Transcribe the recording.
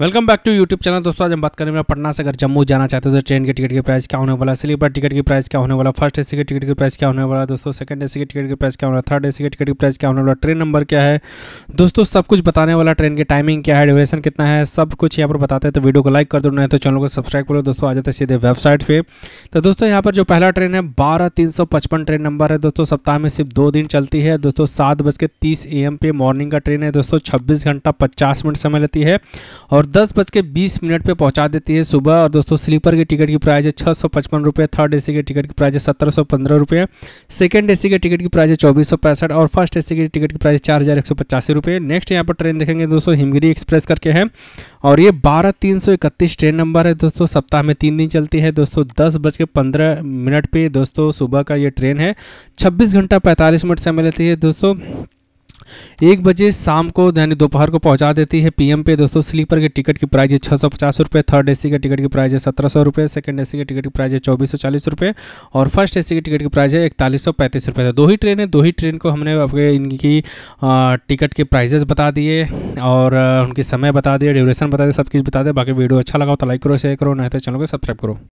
welcome back to YouTube channel दोस्तों आज हम बात करेंगे पटना से अगर जम्मू जाना चाहते हो तो ट्रेन के टिकट की प्राइस क्या होने वाला है स्लीपर टिकट की प्राइस क्या होने वाला फर्स्ट एसी के टिकट की प्राइस क्या होने वाला दोस्तों सेकंड एसी के टिकट की प्राइस क्या होने थर्ड एसी के टिकट की प्राइस क्या होने वाला ट्रेन नंबर क्या है दोस्तों सब कुछ बताने वाला ट्रेन की टाइमिंग क्या है ड्यूरेशन कितना है सब कुछ यहाँ पर बताते हैं तो वीडियो को लाइक कर दो नहीं तो चैनल को सब्सक्राइब करो दोस्तों आ जाते सीधे वेबसाइट पर तो दोस्तों यहाँ पर जो पहला ट्रेन है बारह ट्रेन नंबर है दोस्तों सप्ताह में सिर्फ दो दिन चलती है दोस्तों सात बज के तीस ए एम पे मॉर्निंग का ट्रेन है दोस्तों छब्बीस घंटा पचास मिनट समय लेती है और दस बज के बीस मिनट पर पहुंचा देती है सुबह और दोस्तों स्लीपर की टिकट की प्राइस है छः सौ पचपन रुपये थर्ड ए के टिकट की प्राइस है सत्रह सौ पंद्रह रुपये सेकेंड ए के टिकट की प्राइस है चौबीस सौ पैंसठ और फर्स्ट ए की टिकट की प्राइस चार हज़ार एक सौ पचासी रुपये नेक्स्ट यहाँ पर ट्रेन देखेंगे दोस्तों हिमगिरी एक्सप्रेस करके है और ये बारह तीन सौ इकतीस ट्रेन नंबर है दोस्तों सप्ताह में तीन दिन चलती है दोस्तों दस बज के पंद्रह मिनट पर दोस्तों सुबह का ये ट्रेन है छब्बीस घंटा पैंतालीस मिनट समय लेती है दोस्तों एक बजे शाम को यानी दोपहर को पहुंचा देती है पीएम पे दोस्तों स्लीपर के टिकट की प्राइस है छः सौ पचास रुपये थर्ड ए सी के टिकट की प्राइस है सत्रह सौ रुपये सेकेंड ए सी के टिकट की प्राइस है चौबीस सौ चालीस रुपये और फर्स्ट ए सी के टिकट की प्राइस है इकतालीस सौ पैंतीस रुपये तो दो ही ट्रेन है दो ही ट्रेन को हमने आपके इनकी टिकट के प्राइजेस बता दिए और उनके समय बता दिए ड्यूरेशन बता दिए सब चीज़ बता दें बाकी वीडियो अच्छा लगा तो लाइक करो शेयर करो नहीं तो चैनल को सब्सक्राइब करो